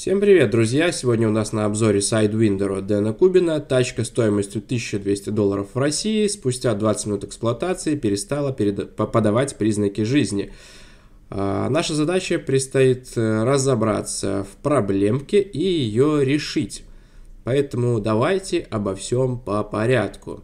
Всем привет, друзья! Сегодня у нас на обзоре Sidewinder от Дэна Кубина. Тачка стоимостью 1200 долларов в России спустя 20 минут эксплуатации перестала подавать признаки жизни. А, наша задача предстоит э, разобраться в проблемке и ее решить. Поэтому давайте обо всем по порядку.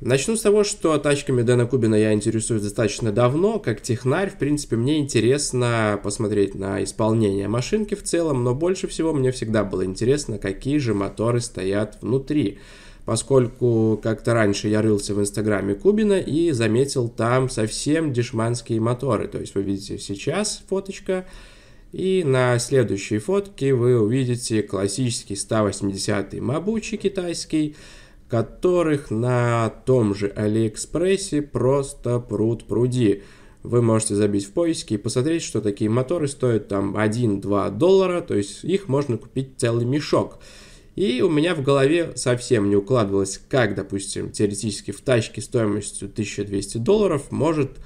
Начну с того, что тачками Дэна Кубина я интересуюсь достаточно давно. Как технарь, в принципе, мне интересно посмотреть на исполнение машинки в целом, но больше всего мне всегда было интересно, какие же моторы стоят внутри. Поскольку как-то раньше я рылся в инстаграме Кубина и заметил там совсем дешманские моторы. То есть вы видите сейчас фоточка, и на следующей фотке вы увидите классический 180 Мабучи китайский, которых на том же Алиэкспрессе просто пруд пруди. Вы можете забить в поиске и посмотреть, что такие моторы стоят там 1-2 доллара, то есть их можно купить целый мешок. И у меня в голове совсем не укладывалось, как, допустим, теоретически в тачке стоимостью 1200 долларов может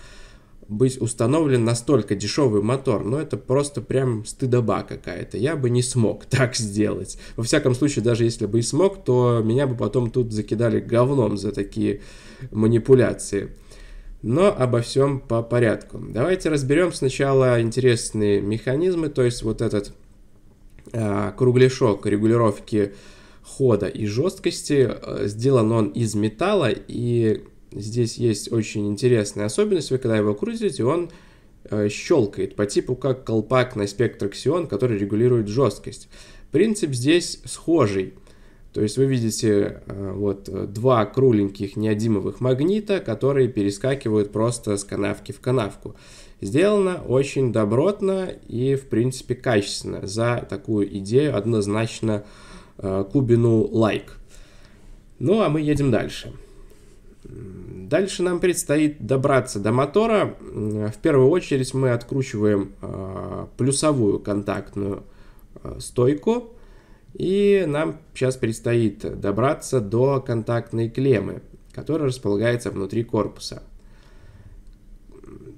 быть установлен настолько дешевый мотор, но ну, это просто прям стыдоба какая-то. Я бы не смог так сделать. Во всяком случае, даже если бы и смог, то меня бы потом тут закидали говном за такие манипуляции. Но обо всем по порядку. Давайте разберем сначала интересные механизмы, то есть вот этот э, кругляшок регулировки хода и жесткости. Э, сделан он из металла и Здесь есть очень интересная особенность. Вы когда его крутите, он э, щелкает по типу как колпак на спектр Xeon, который регулирует жесткость. Принцип здесь схожий. То есть вы видите э, вот э, два кругленьких неодимовых магнита, которые перескакивают просто с канавки в канавку. Сделано очень добротно и в принципе качественно. За такую идею однозначно э, Кубину лайк. Ну а мы едем дальше. Дальше нам предстоит добраться до мотора. В первую очередь мы откручиваем а, плюсовую контактную а, стойку. И нам сейчас предстоит добраться до контактной клеммы, которая располагается внутри корпуса.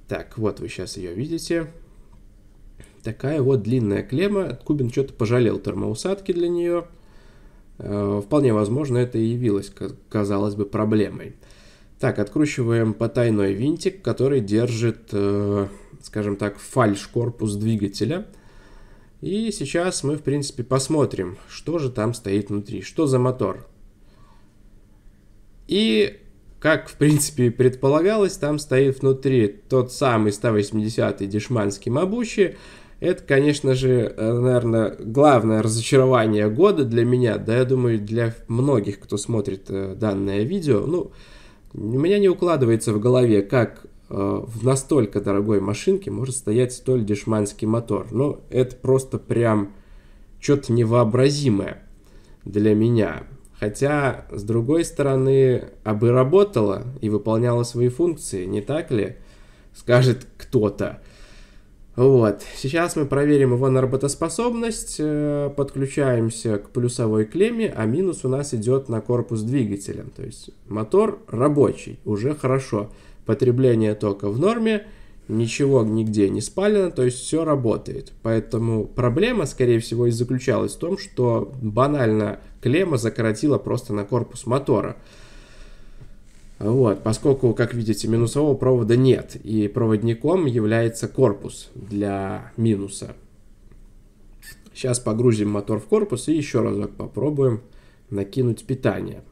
Так, вот вы сейчас ее видите. Такая вот длинная клемма. Кубин что-то пожалел термоусадки для нее. Э, вполне возможно, это и явилось, казалось бы, проблемой. Так, откручиваем потайной винтик, который держит, э, скажем так, фальш-корпус двигателя. И сейчас мы, в принципе, посмотрим, что же там стоит внутри, что за мотор. И, как, в принципе, предполагалось, там стоит внутри тот самый 180-й дешманский Мабучи. Это, конечно же, э, наверное, главное разочарование года для меня, да, я думаю, для многих, кто смотрит э, данное видео. Ну, у меня не укладывается в голове, как э, в настолько дорогой машинке может стоять столь дешманский мотор. Ну, это просто прям что-то невообразимое для меня. Хотя, с другой стороны, а бы работала и выполняла свои функции, не так ли? Скажет кто-то. Вот. Сейчас мы проверим его на работоспособность, э, подключаемся к плюсовой клемме, а минус у нас идет на корпус двигателя. То есть мотор рабочий, уже хорошо. Потребление тока в норме, ничего нигде не спалено, то есть все работает. Поэтому проблема, скорее всего, и заключалась в том, что банально клемма закоротила просто на корпус мотора. Вот, поскольку, как видите, минусового провода нет, и проводником является корпус для минуса. Сейчас погрузим мотор в корпус и еще разок попробуем накинуть питание.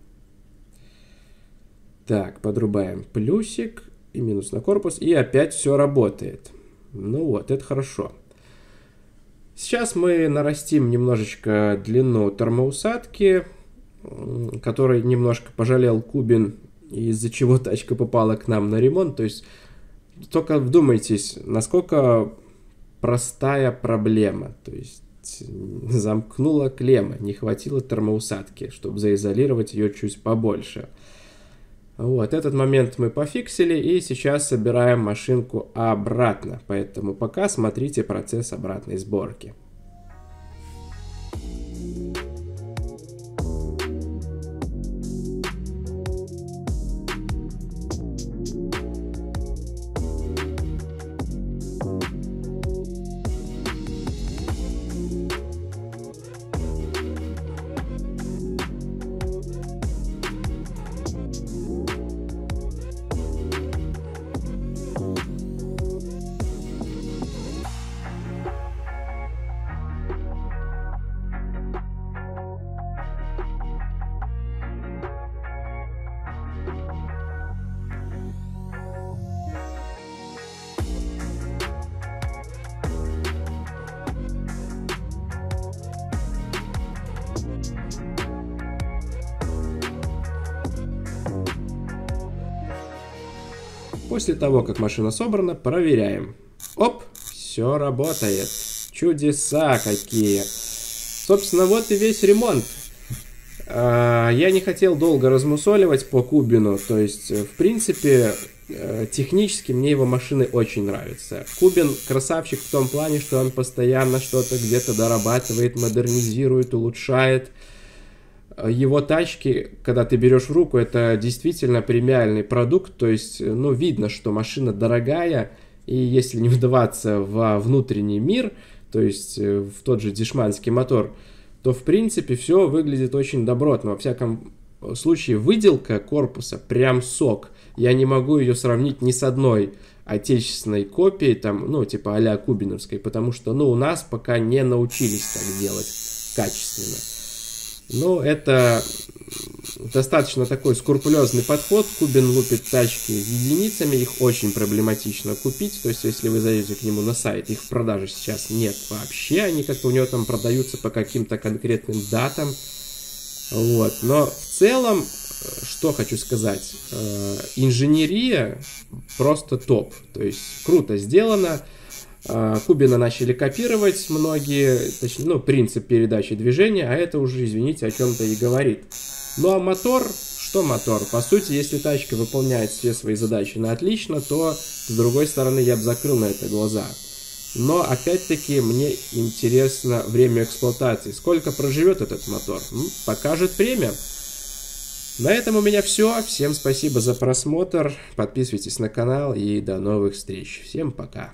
Так, подрубаем плюсик и минус на корпус, и опять все работает. Ну вот, это хорошо. Сейчас мы нарастим немножечко длину термоусадки, который немножко пожалел Кубин из-за чего тачка попала к нам на ремонт. То есть только вдумайтесь, насколько простая проблема. То есть замкнула клемма, не хватило термоусадки, чтобы заизолировать ее чуть побольше. Вот, этот момент мы пофиксили, и сейчас собираем машинку обратно, поэтому пока смотрите процесс обратной сборки. После того, как машина собрана, проверяем. Оп, все работает. Чудеса какие. Собственно, вот и весь ремонт. А, я не хотел долго размусоливать по Кубину, то есть, э, в принципе, э, технически мне его машины очень нравятся. Кубин красавчик в том плане, что он постоянно что-то где-то дорабатывает, модернизирует, улучшает его тачки, когда ты берешь в руку, это действительно премиальный продукт, то есть, ну, видно, что машина дорогая, и если не вдаваться во внутренний мир, то есть э, в тот же дешманский мотор, то, в принципе, все выглядит очень добротно. Во всяком случае, выделка корпуса прям сок. Я не могу ее сравнить ни с одной отечественной копией, там, ну, типа а-ля Кубиновской, потому что, ну, у нас пока не научились так делать качественно. Ну, это достаточно такой скрупулезный подход. Кубин лупит тачки единицами, их очень проблематично купить. То есть, если вы зайдете к нему на сайт, их в продаже сейчас нет вообще. Они как-то у него там продаются по каким-то конкретным датам. Вот. Но в целом, что хочу сказать, э, инженерия просто топ. То есть, круто сделано а, Кубина начали копировать многие, точнее, ну, принцип передачи движения, а это уже, извините, о чем-то и говорит. Ну а мотор, что мотор? По сути, если тачка выполняет все свои задачи на отлично, то с другой стороны я бы закрыл на это глаза. Но опять-таки мне интересно время эксплуатации. Сколько проживет этот мотор? Покажет время. На этом у меня все. Всем спасибо за просмотр. Подписывайтесь на канал и до новых встреч. Всем пока.